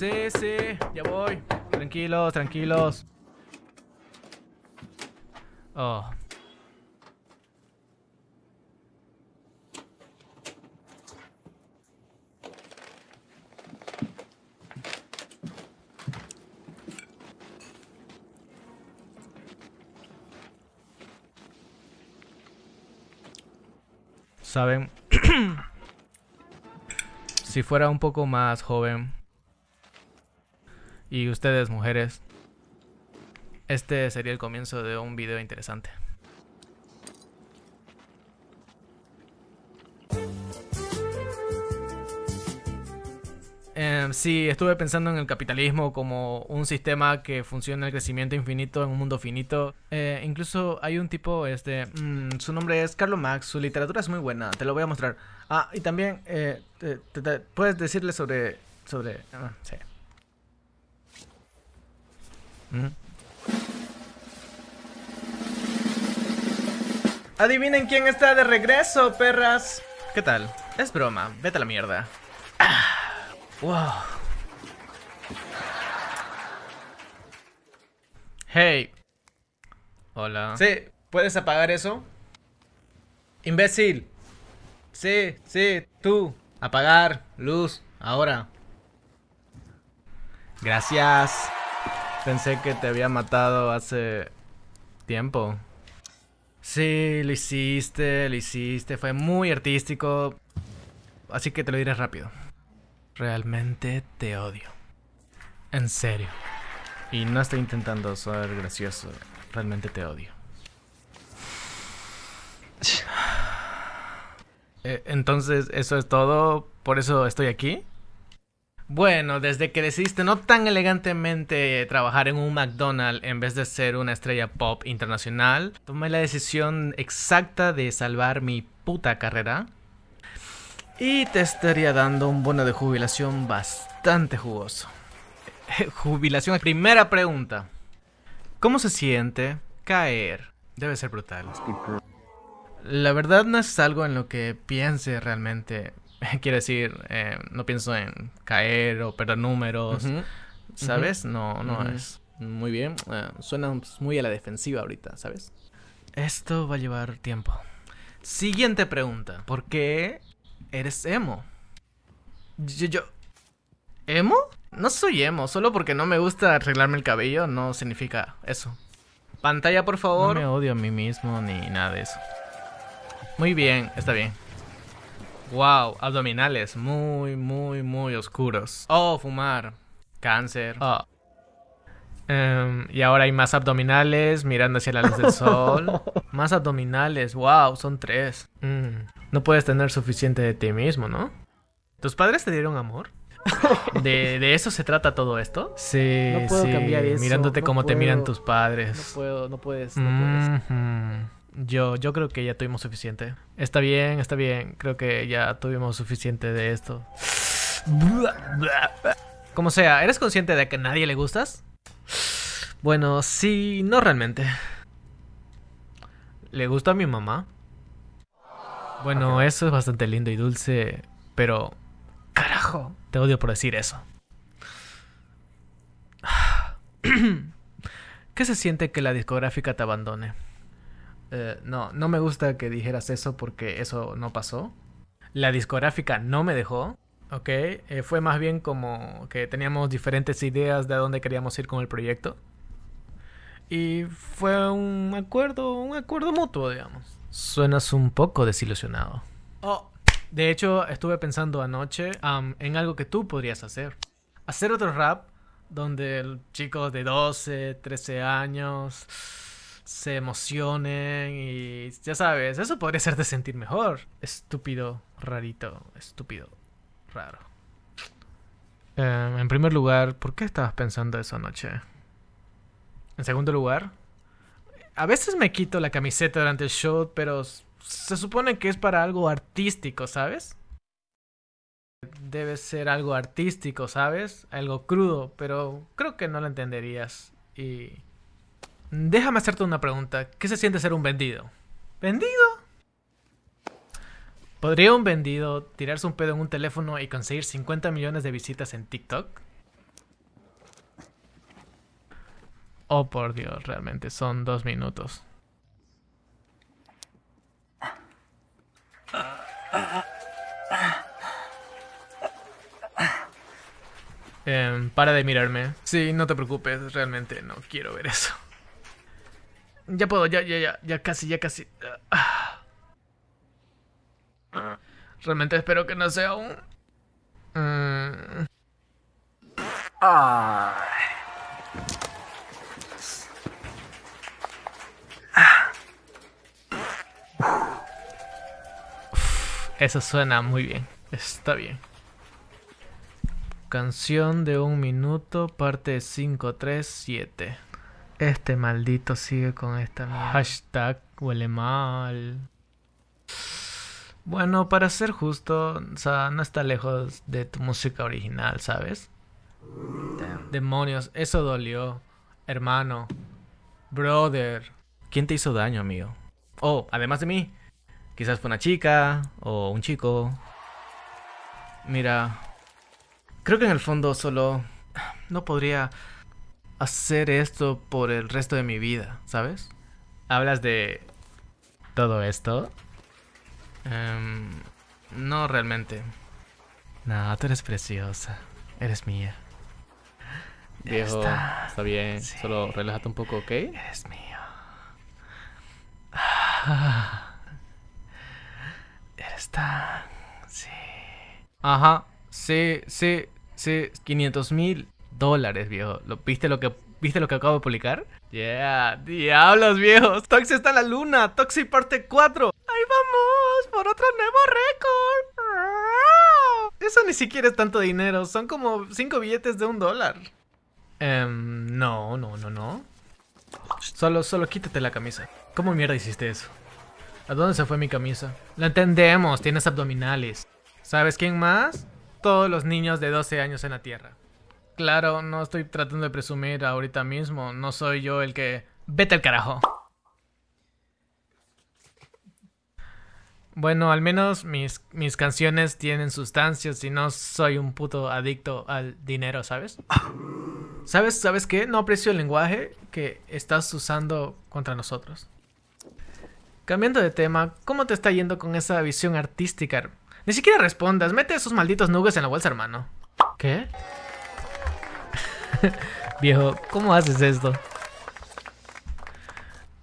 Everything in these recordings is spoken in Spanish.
Sí, sí, ya voy. Tranquilos, tranquilos. Oh. Saben, si fuera un poco más joven, y ustedes mujeres, este sería el comienzo de un video interesante. Em, sí, estuve pensando en el capitalismo como un sistema que funciona el crecimiento infinito en un mundo finito. Eh, incluso hay un tipo, este, mm, su nombre es Carlo Max, su literatura es muy buena, te lo voy a mostrar. Ah, y también eh, puedes decirle sobre, sobre, ah, sí. Adivinen quién está de regreso, perras. ¿Qué tal? Es broma, vete a la mierda. Ah, wow. Hey. Hola. Sí, ¿puedes apagar eso? Imbécil. Sí, sí, tú. Apagar, luz, ahora. Gracias. Pensé que te había matado hace tiempo. Sí, lo hiciste, lo hiciste. Fue muy artístico. Así que te lo diré rápido. Realmente te odio. En serio. Y no estoy intentando ser gracioso. Realmente te odio. Eh, entonces, eso es todo. Por eso estoy aquí. Bueno, desde que decidiste no tan elegantemente trabajar en un McDonald's en vez de ser una estrella pop internacional, tomé la decisión exacta de salvar mi puta carrera. Y te estaría dando un bono de jubilación bastante jugoso. jubilación, primera pregunta. ¿Cómo se siente caer? Debe ser brutal. La verdad no es algo en lo que piense realmente quiere decir, eh, no pienso en caer o perder números, ¿sabes? No, no es. Muy bien, eh, suena muy a la defensiva ahorita, ¿sabes? Esto va a llevar tiempo. Siguiente pregunta, ¿por qué eres emo? Yo, yo... ¿Emo? No soy emo, solo porque no me gusta arreglarme el cabello no significa eso. Pantalla, por favor. No me odio a mí mismo ni nada de eso. Muy bien, está bien. Wow, abdominales muy, muy, muy oscuros. Oh, fumar. Cáncer. Oh. y ahora hay más abdominales mirando hacia la luz del sol. más abdominales, wow, son tres. Mm, no puedes tener suficiente de ti mismo, ¿no? ¿Tus padres te dieron amor? ¿De, eso se trata todo esto? Sí, no puedo sí. Cambiar Mirándote como te miran tus padres. No puedo, no puedes. No puedes. Yo, yo creo que ya tuvimos suficiente. Está bien, está bien. Creo que ya tuvimos suficiente de esto. Como sea, ¿eres consciente de que a nadie le gustas? Bueno, sí, no realmente. Le gusta a mi mamá. Bueno, eso es bastante lindo y dulce, pero... Carajo, te odio por decir eso. ¿Qué se siente que la discográfica te abandone? Eh, no, no me gusta que dijeras eso porque eso no pasó. La discográfica no me dejó, ¿ok? Eh, fue más bien como que teníamos diferentes ideas de a dónde queríamos ir con el proyecto. Y fue un acuerdo, un acuerdo mutuo, digamos. Suenas un poco desilusionado. Oh, de hecho, estuve pensando anoche en algo que tú podrías hacer. Hacer otro rap donde chicos de 12, 13 años se emocionen y ya sabes, eso podría hacerte sentir mejor. Estúpido, rarito, estúpido, raro. Em, en primer lugar, ¿por qué estabas pensando eso anoche? En segundo lugar, a veces me quito la camiseta durante el show, pero se supone que es para algo artístico, ¿sabes? Debe ser algo artístico, ¿sabes? Algo crudo, pero creo que no lo entenderías. Y Déjame hacerte una pregunta. ¿Qué se siente ser un vendido? ¿Vendido? ¿Podría un vendido tirarse un pedo en un teléfono y conseguir 50 millones de visitas en TikTok? Oh, por Dios, realmente son dos minutos. Em, para de mirarme. Sí, no te preocupes, realmente no quiero ver eso. Ya puedo, ya, ya, ya, ya casi, ya casi. Ah. Realmente espero que no sea un... Mm. eso suena muy bien, está bien. Canción de un minuto, parte 537. Este maldito sigue con esta Hashtag huele mal. Bueno, para ser justo, no está lejos de tu música original, ¿sabes? Demonios, eso dolió. Hermano. Brother. ¿Quién te hizo daño, amigo? Oh, además de mí. Quizás fue una chica o un chico. Mira, creo que en el fondo solo no podría hacer esto por el resto de mi vida, ¿sabes? Hablas de todo esto. Em, no realmente. No, tú eres preciosa. Eres mía. Viejo, está. bien. Solo relájate un poco, ¿ok? Eres mío. eres tan... Sí. Ajá. Sí, sí, sí. 500 mil dólares, viejo. ¿Viste lo que ¿Viste lo que acabo de publicar? Yeah, diablos viejos. Toxi está en la luna. Toxi parte 4. Ahí vamos, por otro nuevo récord. Eso ni siquiera es tanto dinero. Son como 5 billetes de un dólar. Em, no, no, no, no. Solo, solo quítate la camisa. ¿Cómo mierda hiciste eso? ¿A dónde se fue mi camisa? La entendemos, tienes abdominales. ¿Sabes quién más? Todos los niños de 12 años en la Tierra. Claro, no estoy tratando de presumir ahorita mismo. No soy yo el que... Vete al carajo. Bueno, al menos mis, mis canciones tienen sustancias y no soy un puto adicto al dinero, ¿sabes? ¿Sabes, ¿Sabes qué? No aprecio el lenguaje que estás usando contra nosotros. Cambiando de tema, ¿cómo te está yendo con esa visión artística? Ni siquiera respondas, mete esos malditos nubes en la bolsa, hermano. ¿Qué? Viejo, ¿cómo haces esto?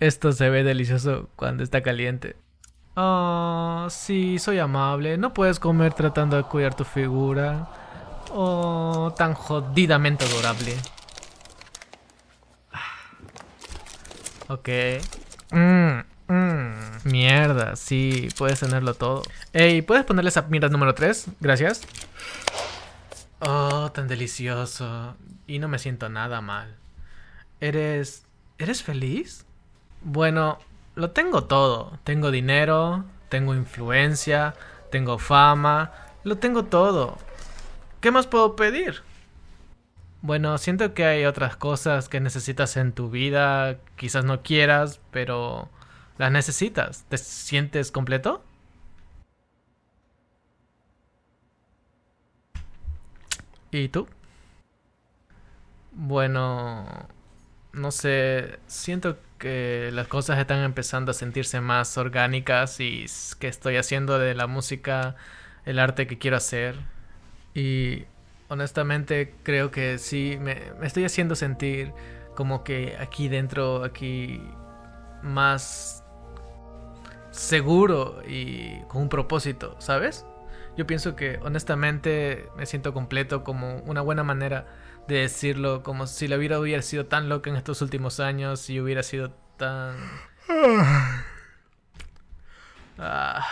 Esto se ve delicioso cuando está caliente. oh, sí, soy amable. No puedes comer tratando de cuidar tu figura. Oh, tan jodidamente adorable. Ah, ok. Mmm, Mierda, sí, puedes tenerlo todo. Ey, ¿puedes ponerle esa mierda número 3? Gracias. Oh, tan delicioso. Y no me siento nada mal. ¿Eres... ¿Eres feliz? Bueno, lo tengo todo. Tengo dinero, tengo influencia, tengo fama, lo tengo todo. ¿Qué más puedo pedir? Bueno, siento que hay otras cosas que necesitas en tu vida, quizás no quieras, pero las necesitas. ¿Te sientes completo? ¿Y tú? Bueno, no sé, siento que las cosas están empezando a sentirse más orgánicas y que estoy haciendo de la música el arte que quiero hacer. Y honestamente creo que sí, me, estoy haciendo sentir como que aquí dentro, aquí más seguro y con un propósito, ¿sabes? Yo pienso que honestamente me siento completo como una buena manera de decirlo, como si la vida hubiera sido tan loca en estos últimos años y hubiera sido tan... Ah. Ah.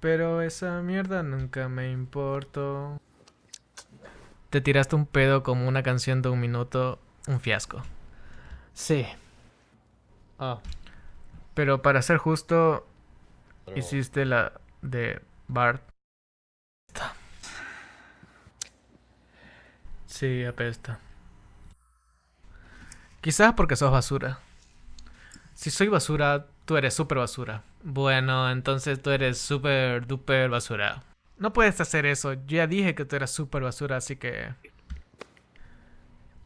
Pero esa mierda nunca me importó. Te tiraste un pedo como una canción de un minuto, un fiasco. Sí. Ah. Pero para ser justo, hiciste la de Bart. Sí, apesta. Quizás porque sos basura. Si soy basura, tú eres súper basura. Bueno, entonces tú eres súper duper basura. No puedes hacer eso. Yo ya dije que tú eras súper basura, así que...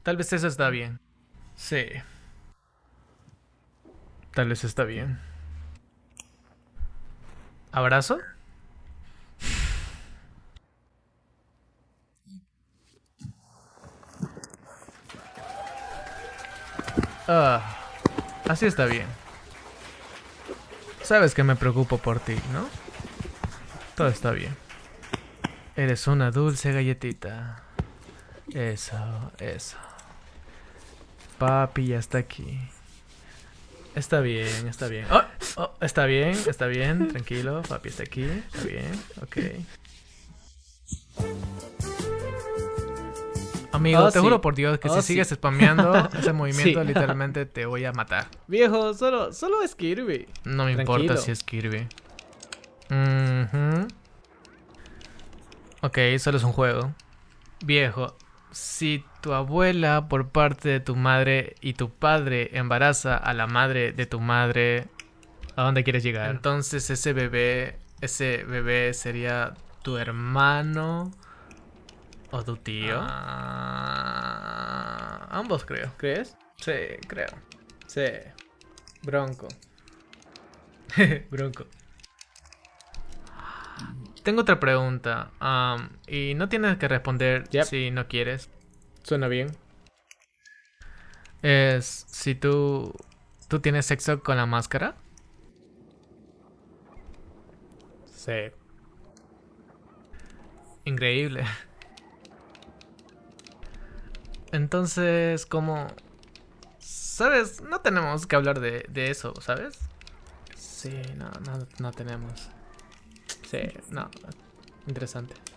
Tal vez eso está bien. Sí. Tal vez está bien. ¿Abrazo? Ah, así está bien. Sabes que me preocupo por ti, ¿no? Todo está bien. Eres una dulce galletita. Eso, eso. Papi ya está aquí. Está bien, está bien. Oh, Oh, está bien, está bien, tranquilo, papi está aquí, está bien, ok. Amigo, ah, te juro por Dios que si ah, sigues spameando ese movimiento, literalmente te voy a matar. Viejo, solo, solo es Kirby. No me importa si es Kirby. Ok, solo es un juego. Viejo, si tu abuela por parte de tu madre y tu padre embaraza a la madre de tu madre, ¿A dónde quieres llegar? Entonces ese bebé, ese bebé sería tu hermano o tu tío. Ah. ambos creo. ¿Crees? Sí, creo. Sí. Bronco. Bronco. Tengo otra pregunta. y no tienes que responder si no quieres. Suena bien. Es si tú tú tienes sexo con la máscara. Sí. Increíble. Entonces, como... ¿Sabes? No tenemos que hablar de, eso, ¿sabes? Sí, no, no, no tenemos. Sí, no. Interesante.